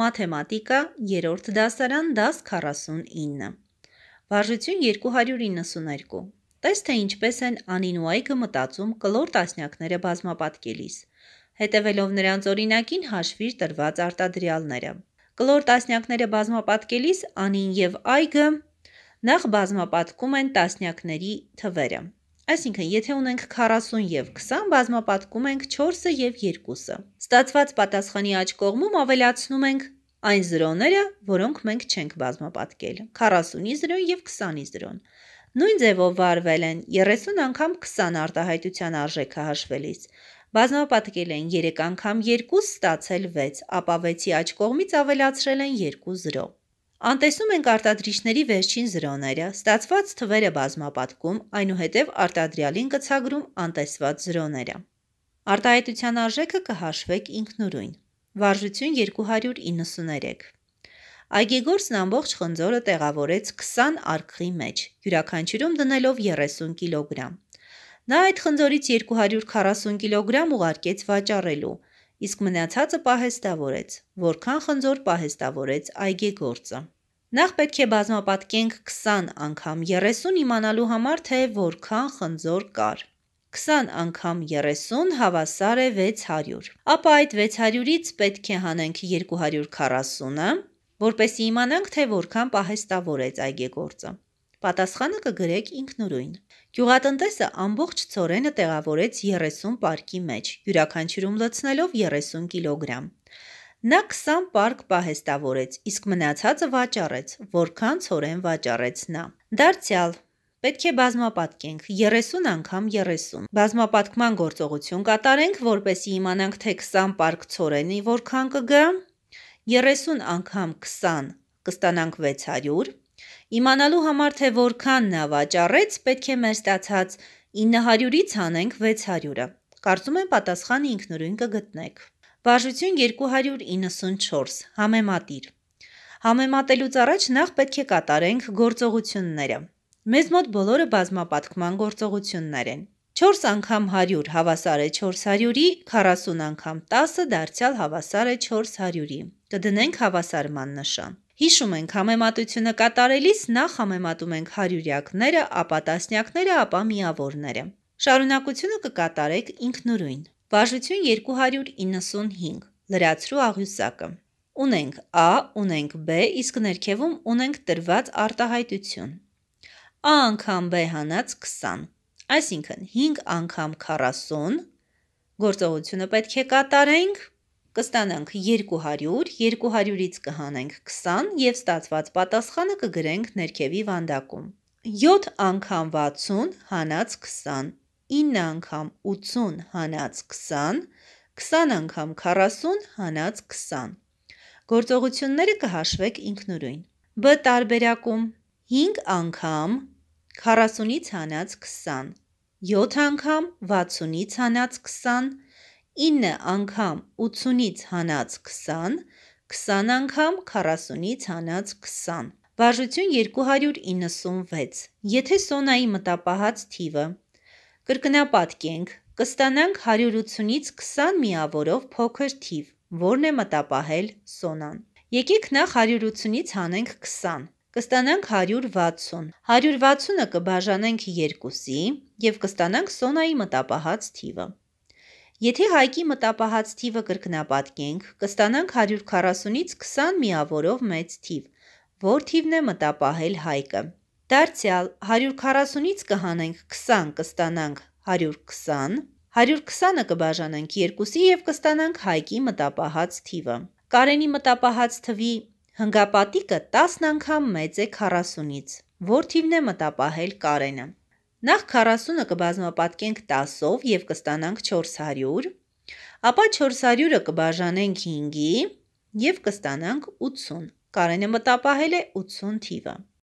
մաթեմատիկա 3-րդ դասարան, դաս 49։ Վարժություն 292։ Տես թե ինչպես են Անինուայգը մտածում կլոր տասնյակները բազմապատկելիս։ Հետևելով նրանց օրինակին հաշվիր տրված արտադրյալները։ Կլոր տասնյակները բազմապատկելիս Անին եւ Այգը նախ բազմապատկում են տասնյակների թվերը։ Այսինքն, եթե ունենք 40 եւ 20, բազմապատկում ենք 4-ը եւ 2-ը։ Ստացված պատասխանի աջ կողմում ավելացնում ենք այն զրոները, որոնք մենք չենք բազմապատկել։ 40-ի զրոն եւ 20-ի զրոն։ Նույն ձևով վարվել են 30 անգամ 20 արտահայտության արժեքը հաշվելիս։ Բազմապատկել են 3 անգամ 2 ստացել 6, ապա 6-ի աջ կողմից ավելացրել են 2 զրո։ Անտեսում ենք արտադրիչների վերջին զրոները, ստացված թվերը բազմապատկում, այնուհետև արտադրյալին կցագրում անտեսված զրոները։ Արտահայտության արժեքը կհաշվեք ինքնուրույն։ Վարժություն 293։ Այգեգործն ամբողջ խնձորը տեղավորեց 20 արկղի մեջ, յուրաքանչյուրում դնելով 30 կիլոգրամ։ Նա այդ խնձորից 240 կիլոգրամ ուղարկեց վաճառելու – իսկ մնացածը պահեստավորեց, որքան խնձոր պահեստավորեց այգեգործը։ Նախ պետք է բազմապատկենք 20 անգամ 30 իմանալու համար, թե որքան խնձոր կար։ 20 անգամ 30 հավասար է 600։ Ապա այդ 600-ից պետք է հանենք 240-ը, որպեսզի իմանանք, թե որքան պահեստավորեց այգեգործը։ Պատասխանը կգրեք ինքնուրույն։ Գյուղատնտեսը ամբողջ ծորենը տեղավորեց 30 պարկի մեջ, յուրաքանչյուրում լցնելով 30 կիլոգրամ։ Նա 20 պարկ պահեստավորեց, իսկ մնացածը վաճառեց, որքան ծորեն վաճառեց նա։ Դարձյալ Պետք է բազմապատկենք 30 անգամ 30։ Բազմապատկման գործողություն կատարենք, որպեսզի իմանանք, թե 20 պարկ ծորենի որքան կգա։ 30 անգամ 20 կստանանք 600, Իմանալու համար, թե որքան նա վաճառեց, պետք է մեր ստացած 900-ից հանենք 600-ը։ Կարծում եմ պատասխանը ինքնուրույն կգտնեք։ Բաժություն 294 համեմատիր։ Համեմատելուց առաջ նախ պետք է կատարենք գործողությունները։ Մեզ մոտ բոլորը բազմապատկման գործողություններ են։ 4 անգամ 100 հավասար է 400-ի, 40 անգամ 10 դարձյալ հավասար է 400-ի։ Կդնենք հավասարման նշան։ Հիշում ենք, համեմատությունը կատարելիս նախ համեմատում ենք հարյուրյակները, ապա տասնյակները, ապա միավորները։ Շարունակությունը կկատարեք ինքնուրույն։ Բաժություն 295։ Լրացրու աղյուսակը։ Ունենք A, ունենք B, իսկ ներքևում ունենք տրված արտահայտություն։ A անգամ B հանած 20։ Այսինքն 5 անգամ 40 գործողությունը պետք է կատարենք 0.5 կստանանք 200, 200-ից կհանենք 20 և ստացված պատասխանը կգրենք ներքևի վանդակում։ 7 անգամ 60 հանած 20, 9 անգամ 80 հանած 20, 20 անգամ 40 հանած 20։ Գործողությունները կհաշվեք ինքնուրույն։ Բ տարբերակում 5 անգամ 40-ից հանած 20, 7 անգամ 60-ից հանած 20, 9 անգամ 80-ից հանած 20, 20 անգամ 40-ից հանած 20։ Բաժություն 296։ Եթե սոնայի մտապահած թիվը կրկնապատկենք, կստանանք 180-ից 20 միավորով փոքր թիվ, որն է մտապահել սոնան։ Եկեք նախ 180-ից հանենք 20, կստանանք 160։ 160-ը կբաժանենք 2-ի և կստանանք սոնայի մտապահած թիվը։ Եթե հայկի մտապահած թիվը կրկնապատկենք, կստանանք 140-ից 20 միավորով մեծ թիվ, որ թիվն է մտապահել հայկը։ Դարձյալ 140-ից կհանենք 20 կստանանք 120, 120-ը կբաժանենք 2-ի և կստանանք հայկի մտապահած թիվը։ Կարենի մտապահած թվի հնգապատիկը 10 անգամ մեծ է 40-ից, որ թիվն է մտապահել Կարենը։ Նախ 40-ը կբազմապատկենք 10-ով եւ կստանանք 400, ապա 400-ը կբաժանենք 5-ի եւ կստանանք 80։ Կարենը մտապահել է 80 թիվը։